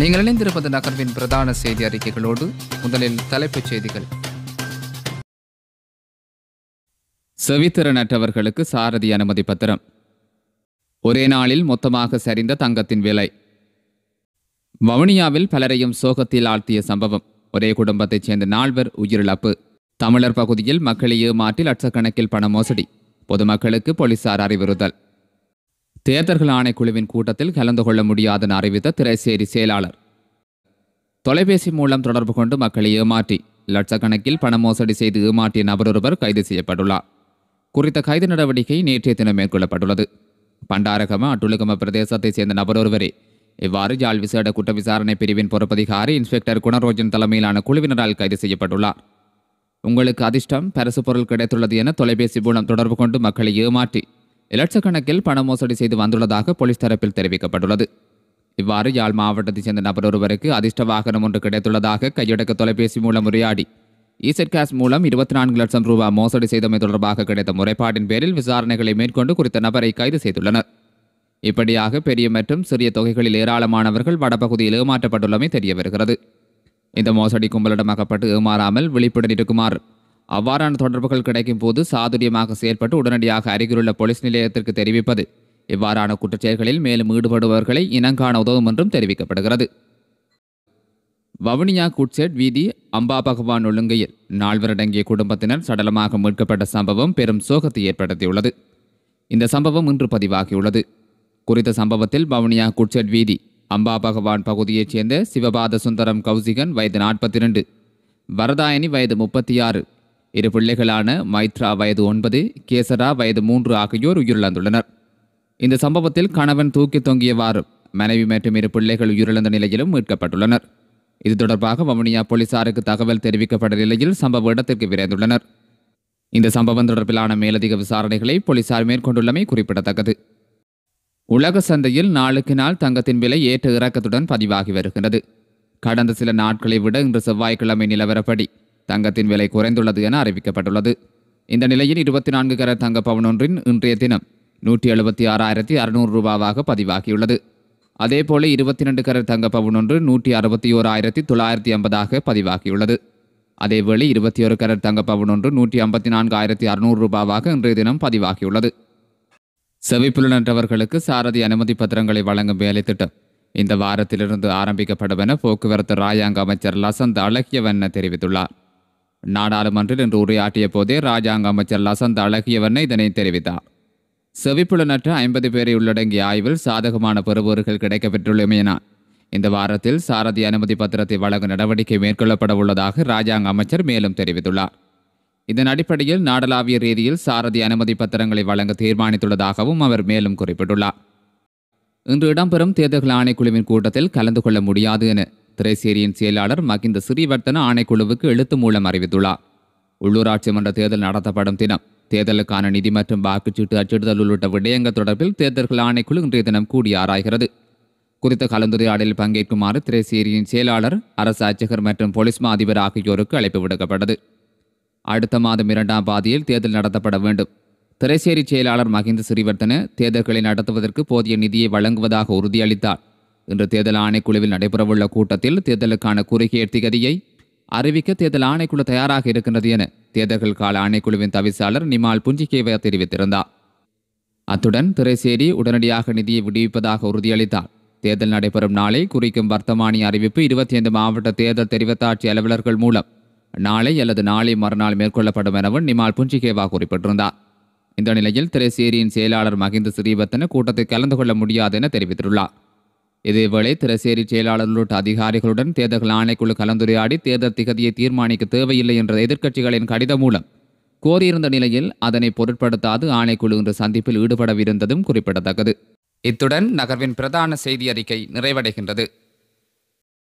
நீங்கள் இணைந்திருப்பது நகர்வின் பிரதான செய்தி அறிக்கைகளோடு முதலில் தலைப்புச் செய்திகள் செவித்திறனற்றவர்களுக்கு சாரதி அனுமதி பத்திரம் ஒரே நாளில் மொத்தமாக சரிந்த தங்கத்தின் விலை வவுனியாவில் பலரையும் சோகத்தில் ஆழ்த்திய சம்பவம் ஒரே குடும்பத்தைச் சேர்ந்த நால்வர் உயிரிழப்பு தமிழர் பகுதியில் மக்களை ஏமாற்றி லட்சக்கணக்கில் பண மோசடி பொதுமக்களுக்கு போலீசார் அறிவுறுத்தல் தேர்தல்கள் ஆணைக்குழுவின் கூட்டத்தில் கலந்து கொள்ள முடியாதென அறிவித்த திரைசேரி செயலாளர் தொலைபேசி மூலம் தொடர்பு கொண்டு மக்களை ஏமாற்றி லட்சக்கணக்கில் பண மோசடி செய்து ஏமாற்றிய நபரொருவர் கைது செய்யப்பட்டுள்ளார் குறித்த கைது நடவடிக்கை நேற்றைய தினம் மேற்கொள்ளப்பட்டுள்ளது பண்டாரகம அட்டுலகம பிரதேசத்தைச் சேர்ந்த நபரொருவரே இவ்வாறு ஜாழ் விசேட குற்ற விசாரணை பிரிவின் பொறுப்பதிகாரி இன்ஸ்பெக்டர் குணரோஜன் தலைமையிலான குழுவினரால் கைது செய்யப்பட்டுள்ளார் உங்களுக்கு அதிர்ஷ்டம் பரிசு பொருள் கிடைத்துள்ளது என தொலைபேசி மூலம் தொடர்பு கொண்டு மக்களை ஏமாற்றி லட்சக்கணக்கில் பண மோசடி செய்து வந்துள்ளதாக போலீஸ் தரப்பில் தெரிவிக்கப்பட்டுள்ளது இவ்வாறு யாழ் மாவட்டத்தைச் சேர்ந்த நபர் ஒருவருக்கு அதிர்ஷ்ட வாகனம் ஒன்று கிடைத்துள்ளதாக கையடக்க தொலைபேசி மூலம் உரையாடி ஈசட் கேஸ் மூலம் இருபத்தி நான்கு லட்சம் ரூபாய் மோசடி செய்தமை தொடர்பாக கிடைத்த முறைப்பாட்டின் பேரில் விசாரணைகளை மேற்கொண்டு குறித்த நபரை கைது செய்துள்ளனர் இப்படியாக பெரிய மற்றும் சிறிய தொகைகளில் ஏராளமானவர்கள் வடபகுதியில் ஏமாற்றப்பட்டுள்ளமை தெரிய வருகிறது இந்த மோசடி கும்பலிடம் ஏமாறாமல் விழிப்புடன் இருக்குமாறு அவ்வாறான தொடர்புகள் கிடைக்கும் போது சாதுரியமாக செயல்பட்டு உடனடியாக அருகிலுள்ள போலீஸ் நிலையத்திற்கு தெரிவிப்பது இவ்வாறான குற்றச்செயல்களில் மேலும் ஈடுபடுபவர்களை இனங்காண உதவும் என்றும் தெரிவிக்கப்படுகிறது வவுனியா குட்செட் வீதி அம்பா பகவான் ஒழுங்கையில் நால்வரடங்கிய குடும்பத்தினர் சடலமாக மீட்கப்பட்ட சம்பவம் பெரும் சோகத்தை ஏற்படுத்தியுள்ளது இந்த சம்பவம் இன்று பதிவாகியுள்ளது குறித்த சம்பவத்தில் வவுனியா குட்செட் வீதி அம்பா பகவான் பகுதியைச் சேர்ந்த சிவபாத சுந்தரம் கௌசிகன் வயது நாற்பத்தி ரெண்டு வரதாயனி வயது முப்பத்தி ஆறு இரு பிள்ளைகளான மைத்ரா வயது ஒன்பது கேசரா வயது மூன்று ஆகியோர் உயிரிழந்துள்ளனர் இந்த சம்பவத்தில் கணவன் தூக்கி தொங்கியவாறு மனைவி மற்றும் இரு பிள்ளைகள் உயிரிழந்த நிலையிலும் மீட்கப்பட்டுள்ளனர் இது தொடர்பாக வவுனியா போலீசாருக்கு தகவல் தெரிவிக்கப்பட்ட நிலையில் சம்பவ இடத்திற்கு விரைந்துள்ளனர் இந்த சம்பவம் தொடர்பிலான மேலதிக விசாரணைகளை போலீசார் மேற்கொண்டுள்ளமை குறிப்பிடத்தக்கது உலக சந்தையில் நாளுக்கு நாள் தங்கத்தின் விலை ஏற்ற இறக்கத்துடன் பதிவாகி வருகிறது கடந்த சில நாட்களை விட இன்று செவ்வாய்க்கிழமை நிலவரப்படி தங்கத்தின் விலை குறைந்துள்ளது என அறிவிக்கப்பட்டுள்ளது இந்த நிலையில் இருபத்தி நான்கு கரட் தங்க பவுனொன்றின் இன்றைய தினம் நூற்றி எழுபத்தி ஆறாயிரத்தி அறுநூறு ரூபாவாக பதிவாகியுள்ளது அதேபோல இருபத்தி ரெண்டு கரர் தங்க பவுனொன்று நூற்றி அறுபத்தி ஓர் ஆயிரத்தி தொள்ளாயிரத்தி ஐம்பதாக பதிவாகியுள்ளது அதேவேளை இருபத்தி ஒரு கரர் தங்க பவுனொன்று நூற்றி ஐம்பத்தி நான்கு ஆயிரத்தி அறுநூறு ரூபாவாக இன்றைய தினம் பதிவாகியுள்ளது செவிப்புலனற்றவர்களுக்கு சாரதி அனுமதி பத்திரங்களை வழங்கும் வேலை திட்டம் இந்த வாரத்திலிருந்து ஆரம்பிக்கப்படும் என போக்குவரத்து ராயாங்க அமைச்சர் லசந்த் அழகியவண்ண தெரிவித்துள்ளார் நாடாளுமன்றில் இன்று உரையாற்றிய போதே ராஜாங்க அமைச்சர் லசந்த் அழகியவர்ன இதனை தெரிவித்தார் செவிப்புலனற்ற ஐம்பது பேரை உள்ளடங்கிய ஆய்வில் சாதகமான பெறுபவர்கள் கிடைக்கப்பெற்றுள்ளமையினார் இந்த வாரத்தில் சாரதி அனுமதி பத்திரத்தை வழங்கும் நடவடிக்கை மேற்கொள்ளப்பட உள்ளதாக ராஜாங்க அமைச்சர் மேலும் தெரிவித்துள்ளார் இதன் அடிப்படையில் நாடளாவிய ரீதியில் சாரதி அனுமதி பத்திரங்களை வழங்க தீர்மானித்துள்ளதாகவும் அவர் மேலும் குறிப்பிட்டுள்ளார் இன்று இடம்பெறும் தேர்தல் ஆணைக்குழுவின் கூட்டத்தில் கலந்து கொள்ள முடியாது என திரைசேரியின் செயலாளர் மகிந்த சிறிவர்த்தன ஆணைக்குழுவுக்கு எழுத்து மூலம் அறிவித்துள்ளார் உள்ளூராட்சி மன்ற தேர்தல் நடத்தப்படும் தினம் தேர்தலுக்கான நிதி மற்றும் வாக்குச்சீட்டு அச்சிடுதல் உள்ளிட்ட விடயங்கள் தொடர்பில் தேர்தல்கள் ஆணைக்குழு இன்றைய தினம் கூடி ஆராய்கிறது குறித்த கலந்துரையாடலில் பங்கேற்குமாறு திரைசேரியின் செயலாளர் அரசு அச்சகர் மற்றும் போலீஸ் மா அதிபர் ஆகியோருக்கு அழைப்பு விடுக்கப்பட்டது அடுத்த மாதம் இரண்டாம் பாதியில் தேர்தல் நடத்தப்பட வேண்டும் திரைசேரி செயலாளர் மகிந்த சிறிவர்த்தன தேர்தல்களை நடத்துவதற்கு போதிய நிதியை வழங்குவதாக உறுதியளித்தார் இன்று தேர்தல் ஆணைக்குழுவில் நடைபெறவுள்ள கூட்டத்தில் தேர்தலுக்கான குறுகிய திகதியை அறிவிக்க தேர்தல் ஆணைக்குழு தயாராக இருக்கின்றது என தேர்தல்கள் கால ஆணைக்குழுவின் தவிசாளர் நிமால் புஞ்சிகேவா தெரிவித்திருந்தார் அத்துடன் திரைசேரி உடனடியாக நிதியை விடுவிப்பதாக உறுதியளித்தார் தேர்தல் நடைபெறும் நாளை குறிக்கும் வர்த்தமானி அறிவிப்பு இருபத்தி ஐந்து மாவட்ட தேர்தல் தெரிவித்தாட்சி அலுவலர்கள் மூலம் நாளை அல்லது நாளை மறுநாள் மேற்கொள்ளப்படும் எனவும் நிமால் புஞ்சிகேவா குறிப்பிட்டிருந்தார் இந்த நிலையில் திரைசேரியின் செயலாளர் மகிந்த ஸ்ரீவர்த்தன கூட்டத்தில் கலந்து கொள்ள முடியாது என தெரிவித்துள்ளார் இதேவேளை திரசேரி செயலாளர் உள்ளிட்ட அதிகாரிகளுடன் தேர்தல் ஆணைக்குழு கலந்துரையாடி தேர்தல் திகதியை தீர்மானிக்க தேவையில்லை என்ற எதிர்க்கட்சிகளின் கடிதம் மூலம் கோரியிருந்த நிலையில் அதனை பொருட்படுத்தாது ஆணைக்குழு இன்று சந்திப்பில் ஈடுபடவிருந்ததும் குறிப்பிடத்தக்கது இத்துடன் நகர்வின் பிரதான செய்தி அறிக்கை நிறைவடைகின்றது